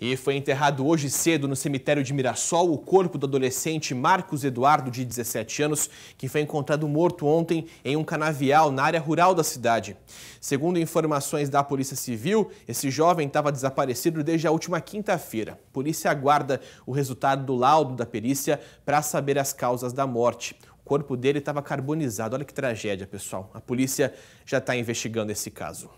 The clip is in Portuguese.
E foi enterrado hoje cedo no cemitério de Mirassol o corpo do adolescente Marcos Eduardo, de 17 anos, que foi encontrado morto ontem em um canavial na área rural da cidade. Segundo informações da Polícia Civil, esse jovem estava desaparecido desde a última quinta-feira. A polícia aguarda o resultado do laudo da perícia para saber as causas da morte. O corpo dele estava carbonizado. Olha que tragédia, pessoal. A polícia já está investigando esse caso.